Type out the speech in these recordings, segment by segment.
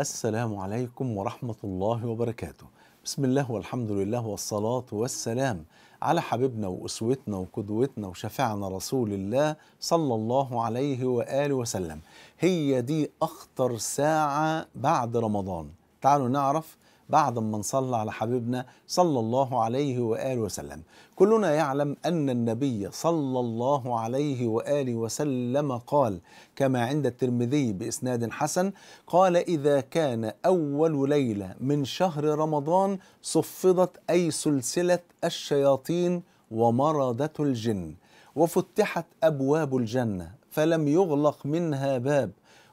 السلام عليكم ورحمة الله وبركاته بسم الله والحمد لله والصلاة والسلام على حبيبنا وأسوتنا وقدوتنا وشفعنا رسول الله صلى الله عليه وآله وسلم هي دي أخطر ساعة بعد رمضان تعالوا نعرف بعد ما نصلى على حبيبنا صلى الله عليه وآله وسلم كلنا يعلم أن النبي صلى الله عليه وآله وسلم قال كما عند الترمذي بإسناد حسن قال إذا كان أول ليلة من شهر رمضان صفضت أي سلسلة الشياطين ومرضة الجن وفتحت أبواب الجنة فلم يغلق منها باب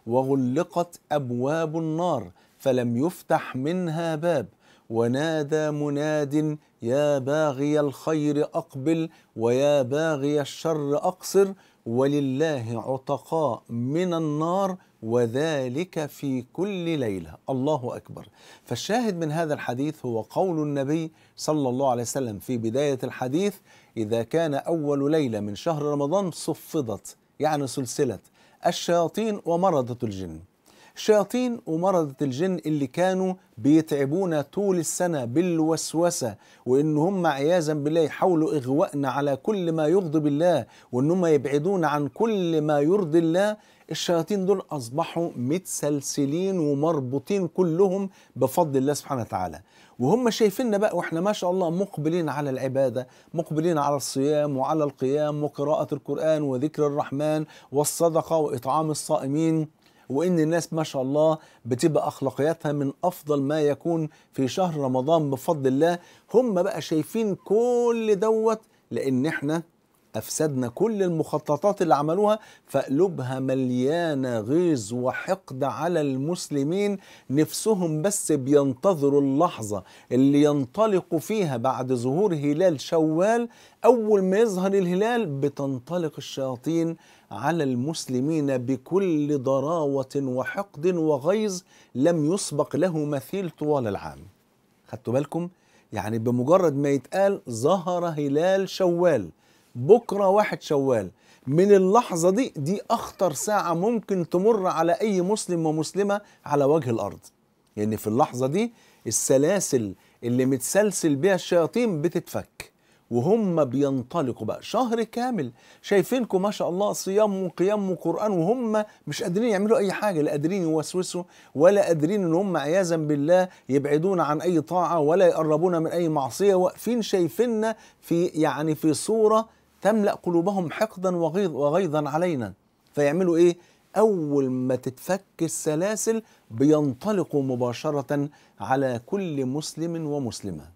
وغلقت أبواب النار فلم يفتح منها باب ونادى مناد يا باغي الخير اقبل ويا باغي الشر اقصر ولله عتقاء من النار وذلك في كل ليله الله اكبر فالشاهد من هذا الحديث هو قول النبي صلى الله عليه وسلم في بدايه الحديث اذا كان اول ليله من شهر رمضان صفضت يعني سلسله الشياطين ومرضه الجن شياطين ومرضة الجن اللي كانوا بيتعبونا طول السنة بالوسوسة وإن هم عياذا بالله يحاولوا إغواءنا على كل ما يغضب الله وإن هم يبعدونا عن كل ما يرضي الله الشياطين دول أصبحوا متسلسلين ومربوطين كلهم بفضل الله سبحانه وتعالى وهم شايفيننا بقى واحنا ما شاء الله مقبلين على العباده، مقبلين على الصيام وعلى القيام وقراءه القران وذكر الرحمن والصدقه واطعام الصائمين وان الناس ما شاء الله بتبقى اخلاقياتها من افضل ما يكون في شهر رمضان بفضل الله هم بقى شايفين كل دوت لان احنا أفسدنا كل المخططات اللي عملوها فقلوبها مليانة غيظ وحقد على المسلمين نفسهم بس بينتظروا اللحظة اللي ينطلقوا فيها بعد ظهور هلال شوال أول ما يظهر الهلال بتنطلق الشياطين على المسلمين بكل ضراوة وحقد وغيظ لم يسبق له مثيل طوال العام خدتوا بالكم؟ يعني بمجرد ما يتقال ظهر هلال شوال بكرة واحد شوال من اللحظة دي دي أخطر ساعة ممكن تمر على أي مسلم ومسلمة على وجه الأرض لأن يعني في اللحظة دي السلاسل اللي متسلسل بها الشياطين بتتفك وهم بينطلقوا بقى شهر كامل شايفينكم ما شاء الله صيام وقيام وقران وهم مش قادرين يعملوا اي حاجه لا قادرين يوسوسوا ولا قادرين ان هم عياذا بالله يبعدون عن اي طاعه ولا يقربون من اي معصيه واقفين شايفيننا في يعني في صوره تملأ قلوبهم حقدا وغيظ وغيظا علينا فيعملوا إيه؟ أول ما تتفك السلاسل بينطلقوا مباشرة على كل مسلم ومسلمة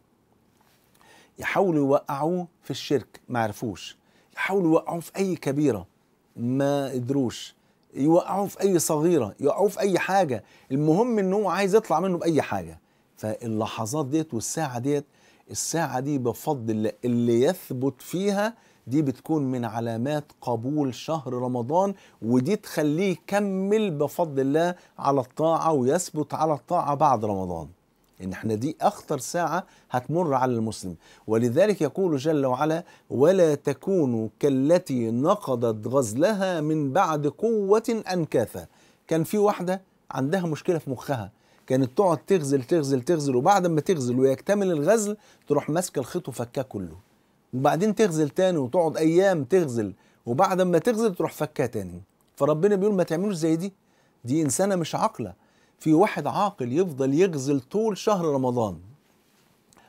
يحاولوا يوقعوه في الشرك ما عرفوش يحاولوا يوقعوه في أي كبيرة ما قدروش يوقعوه في أي صغيرة يوقعوه في أي حاجة المهم إن هو عايز يطلع منه بأي حاجة فاللحظات ديت والساعة ديت الساعة دي بفضل الله اللي يثبت فيها دي بتكون من علامات قبول شهر رمضان ودي تخليه يكمل بفضل الله على الطاعة ويثبت على الطاعة بعد رمضان ان احنا دي اخطر ساعه هتمر على المسلم ولذلك يقول جل وعلا ولا تكونوا كالتي نقضت غزلها من بعد قوه أنكاثة كان في واحده عندها مشكله في مخها كانت تقعد تغزل تغزل تغزل وبعد ما تغزل ويكتمل الغزل تروح ماسكه الخيط وفكاه كله وبعدين تغزل تاني وتقعد ايام تغزل وبعد ما تغزل تروح فكها تاني فربنا بيقول ما تعملوش زي دي دي انسانه مش عاقله في واحد عاقل يفضل يغزل طول شهر رمضان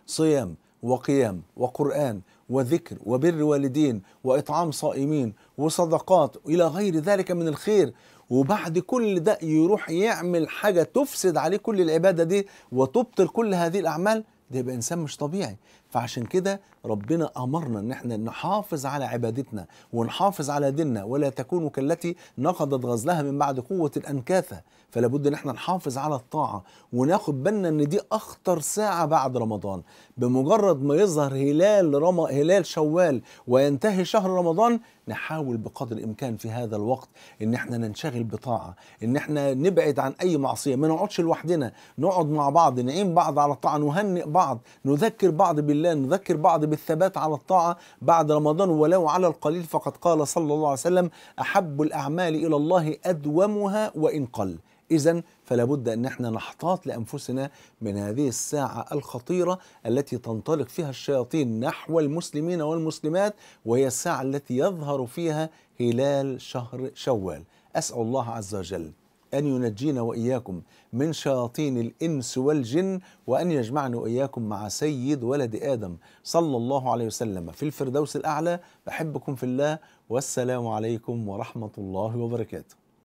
صيام وقيام وقران وذكر وبر والدين واطعام صائمين وصدقات الى غير ذلك من الخير وبعد كل ده يروح يعمل حاجه تفسد عليه كل العباده دي وتبطل كل هذه الاعمال ده يبقى انسان مش طبيعي فعشان كده ربنا امرنا ان احنا نحافظ على عبادتنا ونحافظ على ديننا ولا تكونوا كالتي نقضت غزلها من بعد قوه الانكاثه فلا بد ان احنا نحافظ على الطاعه وناخد بالنا ان دي اخطر ساعه بعد رمضان بمجرد ما يظهر هلال رم... هلال شوال وينتهي شهر رمضان نحاول بقدر الامكان في هذا الوقت ان احنا ننشغل بطاعه ان احنا نبعد عن اي معصيه ما نقعدش لوحدنا نقعد مع بعض نعين بعض على الطاعه نهنئ بعض نذكر بعض بالله الله نذكر بعض بالثبات على الطاعة بعد رمضان ولو على القليل فقد قال صلى الله عليه وسلم أحب الأعمال إلى الله أدومها وإن قل إذا فلا بد أن احنا نحتاط لأنفسنا من هذه الساعة الخطيرة التي تنطلق فيها الشياطين نحو المسلمين والمسلمات وهي الساعة التي يظهر فيها هلال شهر شوال أسأل الله عز وجل أن ينجينا وإياكم من شياطين الإنس والجن وأن يجمعنا وإياكم مع سيد ولد آدم صلى الله عليه وسلم في الفردوس الأعلى بحبكم في الله والسلام عليكم ورحمة الله وبركاته